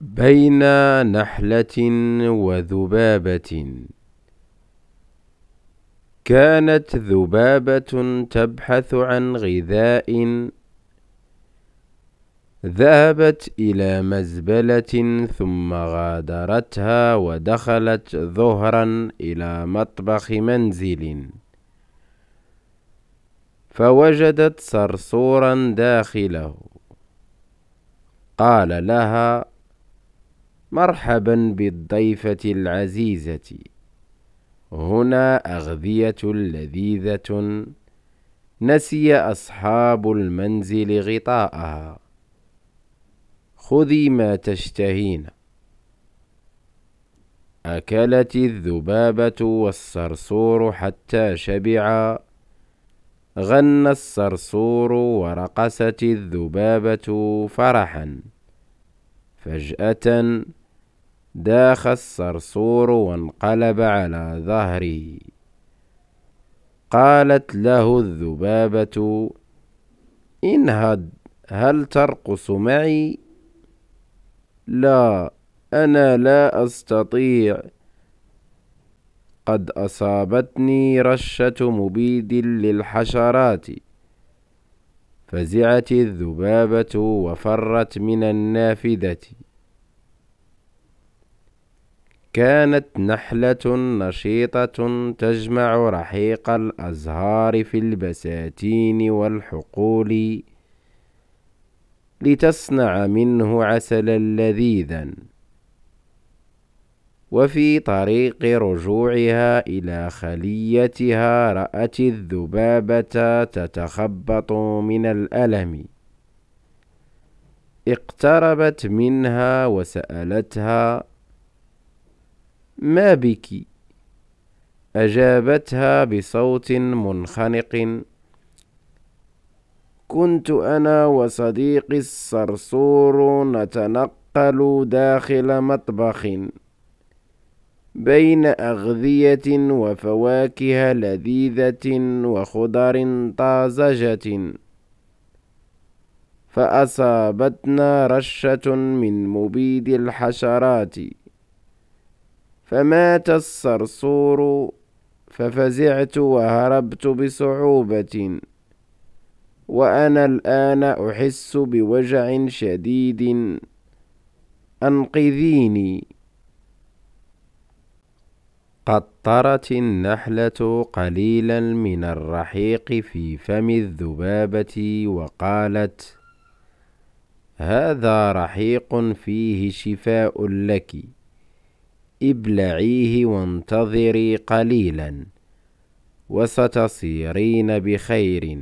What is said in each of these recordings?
بين نحلة وذبابة كانت ذبابة تبحث عن غذاء ذهبت إلى مزبلة ثم غادرتها ودخلت ظهرا إلى مطبخ منزل فوجدت صرصورا داخله قال لها مرحبا بالضيفة العزيزة هنا أغذية لذيذة نسي أصحاب المنزل غطاءها خذي ما تشتهين أكلت الذبابة والصرصور حتى شبعا غنى الصرصور ورقصت الذبابة فرحا فجأة داخ الصرصور وانقلب على ظهري قالت له الذبابة انهض هل ترقص معي لا انا لا استطيع قد اصابتني رشه مبيد للحشرات فزعت الذبابه وفرت من النافذه كانت نحلة نشيطة تجمع رحيق الأزهار في البساتين والحقول لتصنع منه عسلا لذيذا وفي طريق رجوعها إلى خليتها رأت الذبابة تتخبط من الألم اقتربت منها وسألتها ما بك اجابتها بصوت منخنق كنت انا وصديقي الصرصور نتنقل داخل مطبخ بين اغذيه وفواكه لذيذه وخضر طازجه فاصابتنا رشه من مبيد الحشرات فمات الصرصور ففزعت وهربت بصعوبة وأنا الآن أحس بوجع شديد أنقذيني قطرت النحلة قليلا من الرحيق في فم الذبابة وقالت هذا رحيق فيه شفاء لكِ ابلعيه وانتظري قليلا وستصيرين بخير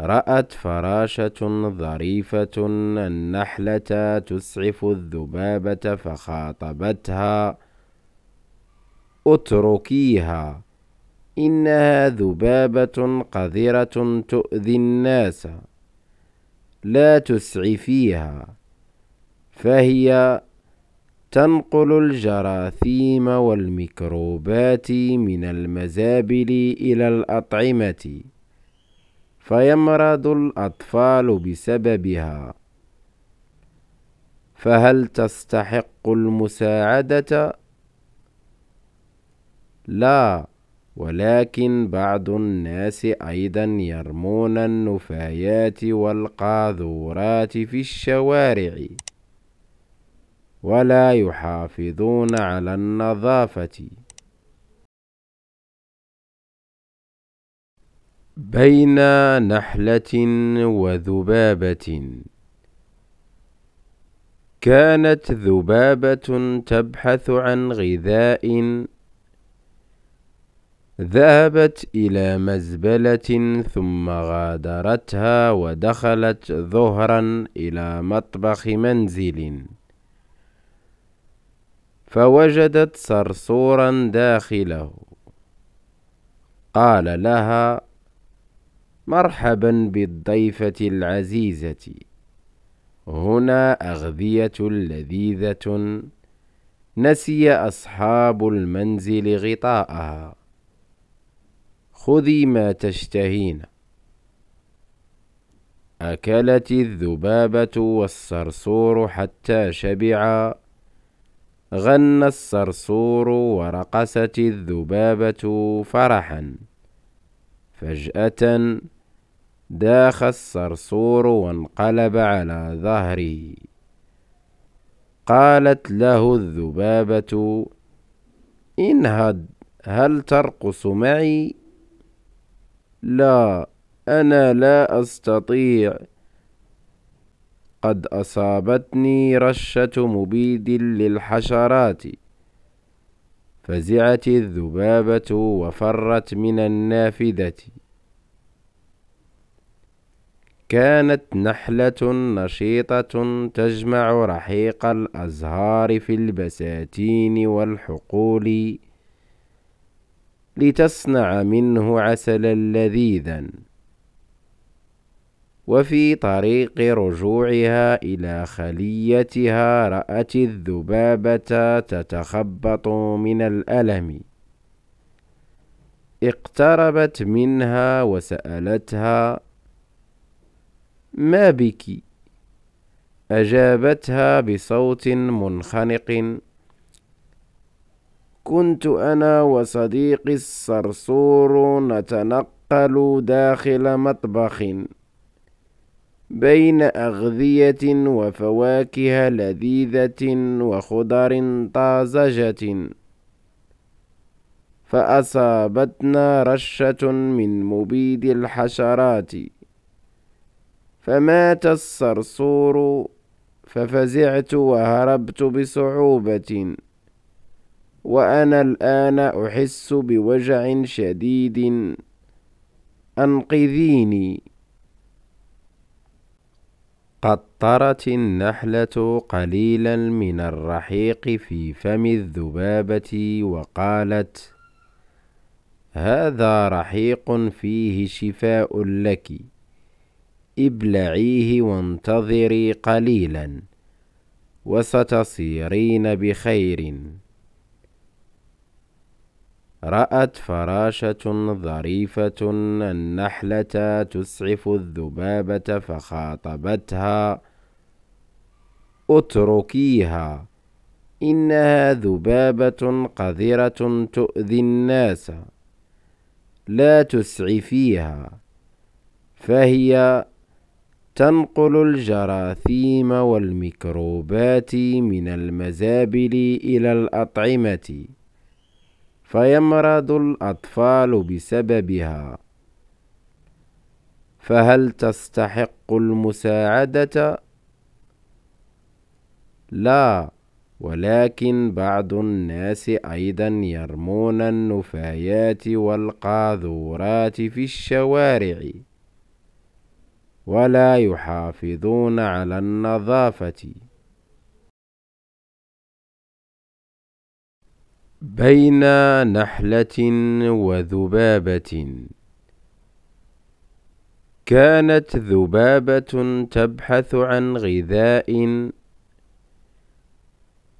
رأت فراشة ظريفة النحلة تسعف الذبابة فخاطبتها اتركيها إنها ذبابة قذرة تؤذي الناس لا تسعفيها فهي تنقل الجراثيم والميكروبات من المزابل إلى الأطعمة فيمرض الأطفال بسببها فهل تستحق المساعدة؟ لا ولكن بعض الناس أيضا يرمون النفايات والقاذورات في الشوارع ولا يحافظون على النظافة بين نحلة وذبابة كانت ذبابة تبحث عن غذاء ذهبت إلى مزبلة ثم غادرتها ودخلت ظهرا إلى مطبخ منزل فوجدت صرصورا داخله قال لها مرحبا بالضيفه العزيزه هنا اغذيه لذيذه نسي اصحاب المنزل غطاءها خذي ما تشتهين اكلت الذبابه والصرصور حتى شبعا غنى الصرصور ورقصت الذبابة فرحا فجأة داخ الصرصور وانقلب على ظهره قالت له الذبابة انهض هل ترقص معي لا انا لا استطيع قد أصابتني رشة مبيد للحشرات فزعت الذبابة وفرت من النافذة كانت نحلة نشيطة تجمع رحيق الأزهار في البساتين والحقول لتصنع منه عسلا لذيذا وفي طريق رجوعها إلى خليتها رأت الذبابة تتخبط من الألم اقتربت منها وسألتها ما بك أجابتها بصوت منخنق كنت أنا وصديقي الصرصور نتنقل داخل مطبخ بين أغذية وفواكه لذيذة وخضر طازجة فأصابتنا رشة من مبيد الحشرات فمات الصرصور ففزعت وهربت بصعوبة وأنا الآن أحس بوجع شديد أنقذيني قطرت النحلة قليلا من الرحيق في فم الذبابة وقالت هذا رحيق فيه شفاء لك ابلعيه وانتظري قليلا وستصيرين بخير رأت فراشة ظريفة النحلة تسعف الذبابة فخاطبتها اتركيها إنها ذبابة قذرة تؤذي الناس لا تسعفيها فهي تنقل الجراثيم والميكروبات من المزابل إلى الأطعمة فيمرض الأطفال بسببها فهل تستحق المساعدة؟ لا ولكن بعض الناس أيضا يرمون النفايات والقاذورات في الشوارع ولا يحافظون على النظافه بين نحلة وذبابة كانت ذبابة تبحث عن غذاء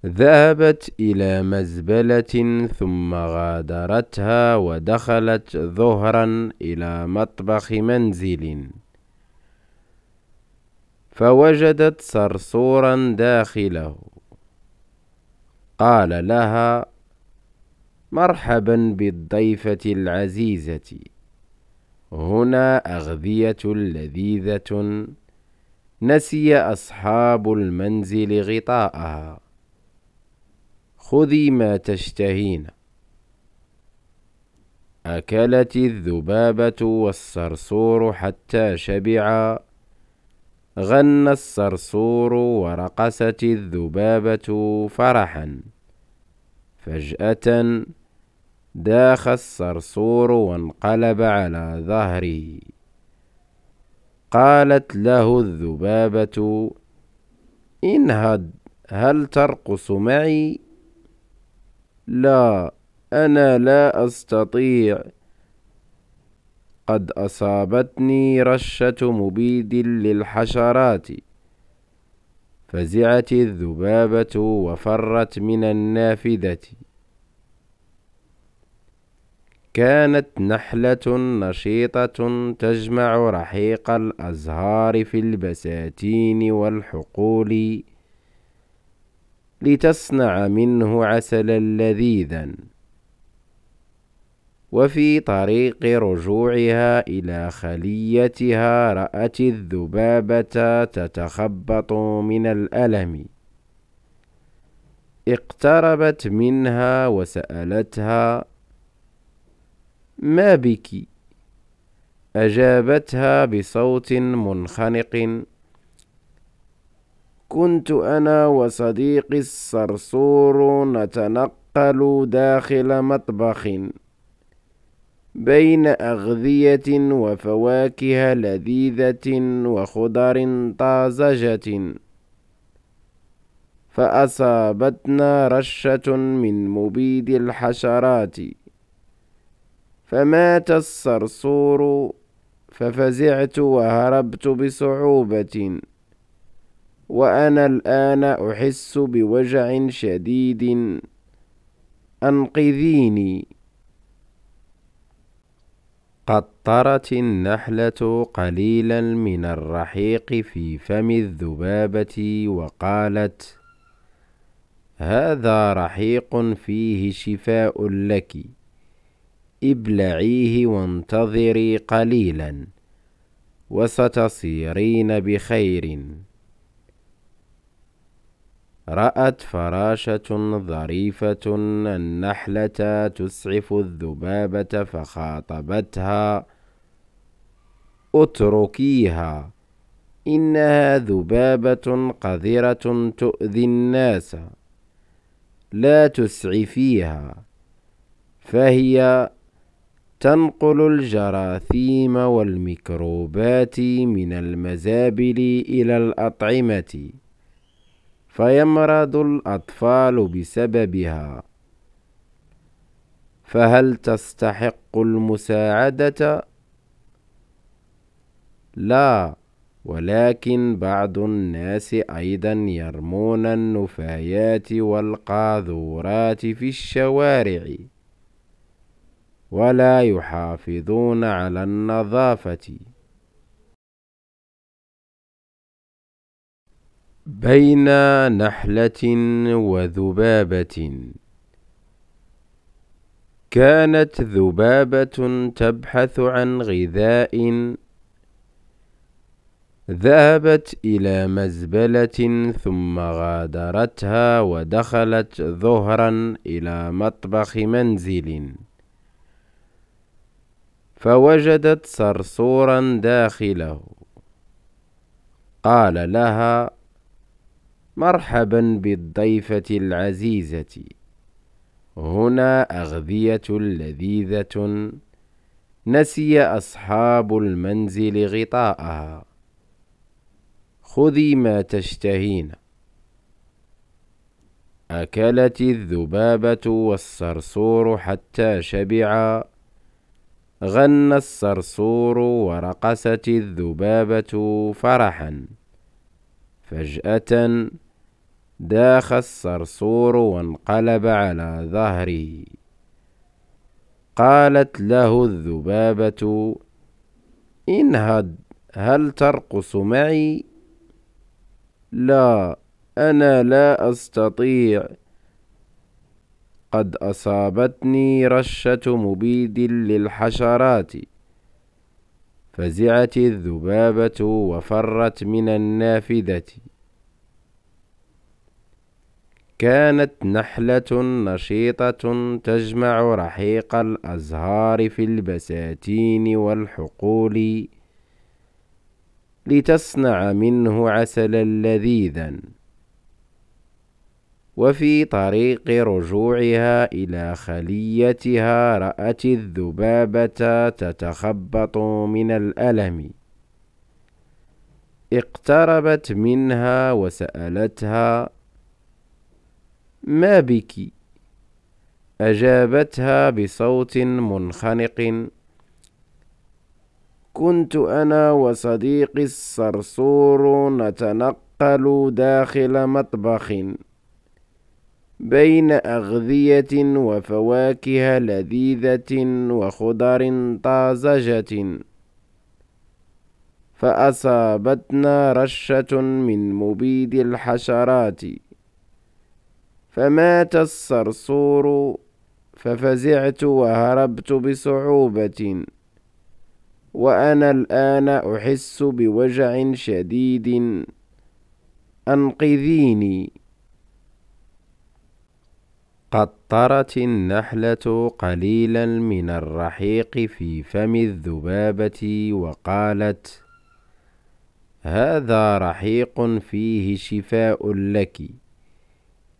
ذهبت إلى مزبلة ثم غادرتها ودخلت ظهرا إلى مطبخ منزل فوجدت صرصورا داخله قال لها مرحبا بالضيفة العزيزة هنا أغذية لذيذة نسي أصحاب المنزل غطاءها خذي ما تشتهين أكلت الذبابة والصرصور حتى شبعا غنى الصرصور ورقصت الذبابة فرحا فجأة داخ الصرصور وانقلب على ظهره قالت له الذبابة انهض هل ترقص معي لا انا لا استطيع قد اصابتني رشه مبيد للحشرات فزعت الذبابه وفرت من النافذه كانت نحلة نشيطة تجمع رحيق الأزهار في البساتين والحقول لتصنع منه عسلا لذيذا وفي طريق رجوعها إلى خليتها رأت الذبابة تتخبط من الألم اقتربت منها وسألتها ما بك اجابتها بصوت منخنق كنت انا وصديقي الصرصور نتنقل داخل مطبخ بين اغذيه وفواكه لذيذه وخضر طازجه فاصابتنا رشه من مبيد الحشرات فمات الصرصور ففزعت وهربت بصعوبة وأنا الآن أحس بوجع شديد أنقذيني قطرت النحلة قليلا من الرحيق في فم الذبابة وقالت هذا رحيق فيه شفاء لكِ ابلعيه وانتظري قليلا وستصيرين بخير رأت فراشة ظريفة النحلة تسعف الذبابة فخاطبتها اتركيها إنها ذبابة قذرة تؤذي الناس لا تسعفيها فهي تنقل الجراثيم والميكروبات من المزابل إلى الأطعمة فيمرض الأطفال بسببها فهل تستحق المساعدة؟ لا ولكن بعض الناس أيضا يرمون النفايات والقاذورات في الشوارع ولا يحافظون على النظافة بين نحلة وذبابة كانت ذبابة تبحث عن غذاء ذهبت إلى مزبلة ثم غادرتها ودخلت ظهرا إلى مطبخ منزل فوجدت صرصورا داخله قال لها مرحبا بالضيفه العزيزه هنا اغذيه لذيذه نسي اصحاب المنزل غطاءها خذي ما تشتهين اكلت الذبابه والصرصور حتى شبعا غنى الصرصور ورقصت الذبابة فرحا فجأة داخ الصرصور وانقلب على ظهره قالت له الذبابة انهض هل ترقص معي لا انا لا استطيع قد أصابتني رشة مبيد للحشرات فزعت الذبابة وفرت من النافذة كانت نحلة نشيطة تجمع رحيق الأزهار في البساتين والحقول لتصنع منه عسلا لذيذا وفي طريق رجوعها إلى خليتها رأت الذبابة تتخبط من الألم اقتربت منها وسألتها ما بك أجابتها بصوت منخنق كنت أنا وصديقي الصرصور نتنقل داخل مطبخ بين أغذية وفواكه لذيذة وخضر طازجة فأصابتنا رشة من مبيد الحشرات فمات الصرصور ففزعت وهربت بصعوبة وأنا الآن أحس بوجع شديد أنقذيني قطرت النحلة قليلا من الرحيق في فم الذبابة وقالت: هذا رحيق فيه شفاء لك،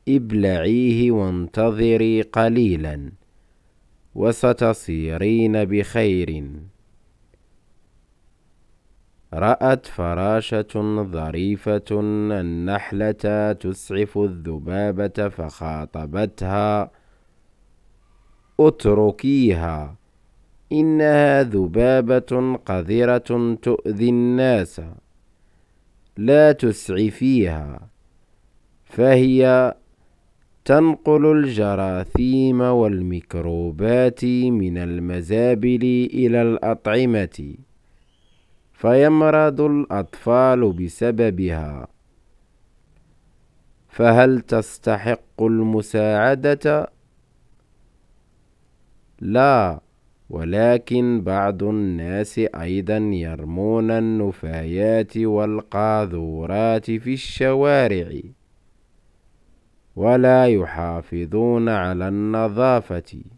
ابلعيه وانتظري قليلا، وستصيرين بخير رأت فراشة ظريفة النحلة تسعف الذبابة فخاطبتها اتركيها إنها ذبابة قذرة تؤذي الناس لا تسعفيها فهي تنقل الجراثيم والميكروبات من المزابل إلى الأطعمة فيمرض الأطفال بسببها فهل تستحق المساعدة؟ لا ولكن بعض الناس أيضا يرمون النفايات والقاذورات في الشوارع ولا يحافظون على النظافة